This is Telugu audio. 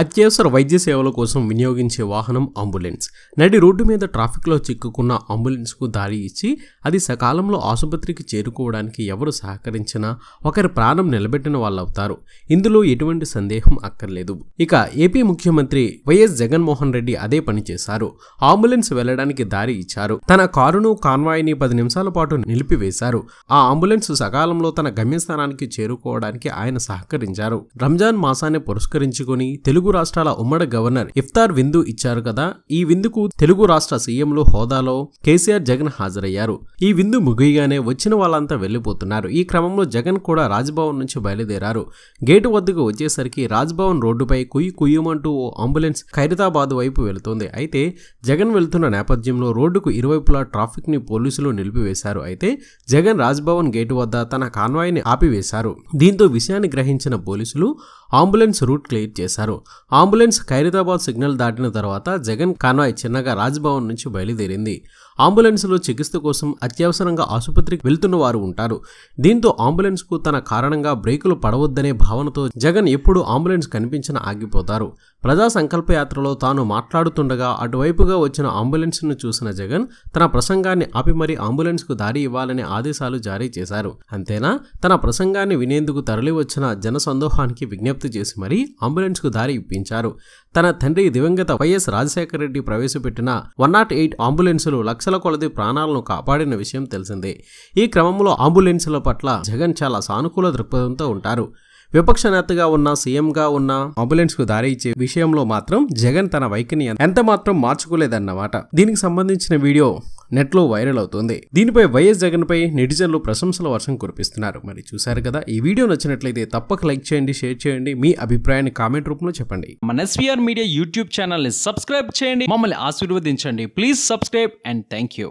అత్యవసర వైద్య సేవల కోసం వినియోగించే వాహనం అంబులెన్స్ నడి రోడ్డు మీద ట్రాఫిక్లో చిక్కుకున్న అంబులెన్స్కు దారి ఇచ్చి అది సకాలంలో ఆసుపత్రికి చేరుకోవడానికి ఎవరు సహకరించినా ఒకరి ప్రాణం నిలబెట్టిన వాళ్ళవుతారు ఇందులో ఎటువంటి సందేహం అక్కర్లేదు ఇక ఏపీ ముఖ్యమంత్రి వైఎస్ జగన్మోహన్ రెడ్డి అదే పని చేశారు అంబులెన్స్ వెళ్లడానికి దారి ఇచ్చారు తన కారును కాన్వాయిని పది నిమిషాల పాటు నిలిపివేశారు ఆ అంబులెన్స్ సకాలంలో తన గమ్యస్థానానికి చేరుకోవడానికి ఆయన సహకరించారు రంజాన్ మాసాన్ని పురస్కరించుకొని తెలుగు తెలుగు రాష్ట్రాల ఉమ్మడి గవర్నర్ ఇఫ్తార్ విందు ఇచ్చారు కదా ఈ విందుకు తెలుగు రాష్ట్ర సీఎంలు హోదాలో కేసీఆర్ జగన్ హాజరయ్యారు ఈ విందు ముగియగానే వచ్చిన వాళ్ళంతా వెళ్లిపోతున్నారు ఈ క్రమంలో జగన్ కూడా రాజ్భవన్ నుంచి బయలుదేరారు గేటు వద్దకు వచ్చేసరికి రాజ్భవన్ రోడ్డుపై కుయ్యి కుయ్యమంటూ ఓ అంబులెన్స్ ఖైరతాబాద్ వైపు వెళుతోంది అయితే జగన్ వెళ్తున్న నేపథ్యంలో రోడ్డుకు ఇరువైపులా ట్రాఫిక్ ని పోలీసులు నిలిపివేశారు అయితే జగన్ రాజ్భవన్ గేటు వద్ద తన కాన్వాయ్ని ఆపివేశారు దీంతో విషయాన్ని గ్రహించిన పోలీసులు అంబులెన్స్ రూట్ క్లియర్ చేశారు అంబులెన్స్ ఖైరతాబాద్ సిగ్నల్ దాటిన తర్వాత జగన్ కాన్వాయ్ చిన్నగా రాజ్భవన్ నుంచి బయలుదేరింది అంబులెన్స్లో చికిత్స కోసం అత్యవసరంగా ఆసుపత్రికి వెళ్తున్న వారు ఉంటారు దీంతో అంబులెన్స్కు తన కారణంగా బ్రేకులు పడవద్దనే భావనతో జగన్ ఎప్పుడు అంబులెన్స్ కనిపించినా ఆగిపోతారు ప్రజా సంకల్ప యాత్రలో తాను మాట్లాడుతుండగా అటువైపుగా వచ్చిన అంబులెన్స్ను చూసిన జగన్ తన ప్రసంగాన్ని ఆపి మరీ అంబులెన్స్కు దారి ఇవ్వాలనే ఆదేశాలు జారీ చేశారు అంతేనా తన ప్రసంగాన్ని వినేందుకు తరలివచ్చిన జనసందోహానికి విజ్ఞప్తి చేసి మరీ అంబులెన్స్కు దారి ఇప్పించారు తన తండ్రి దివంగత వైఎస్ రాజశేఖర రెడ్డి ప్రవేశపెట్టిన వన్ నాట్ ఎయిట్ అంబులెన్సులు లక్షల కొలది ప్రాణాలను కాపాడిన విషయం తెలిసిందే ఈ క్రమంలో అంబులెన్సుల పట్ల జగన్ చాలా సానుకూల దృక్పథంతో ఉంటారు విపక్ష నేతగా ఉన్న సీఎంగా ఉన్న అంబులెన్స్ కు దారి ఇచ్చే విషయంలో మాత్రం జగన్ తన వైఖరి ఎంత మాత్రం మార్చుకోలేదన్నమాట దీనికి సంబంధించిన వీడియో నెట్లో వైరల్ అవుతుంది దీనిపై వైఎస్ జగన్ పై నెటిజన్లు ప్రశంసల వర్షం కురిపిస్తున్నారు మరి చూశారు కదా ఈ వీడియో నచ్చినట్లయితే తప్పక లైక్ చేయండి షేర్ చేయండి మీ అభిప్రాయాన్ని కామెంట్ రూపంలో చెప్పండి మన ఎస్వీఆర్ మీడియా యూట్యూబ్ ఛానల్ ని సబ్స్క్రైబ్ చేయండి మమ్మల్ని ఆశీర్వదించండి please subscribe and thank you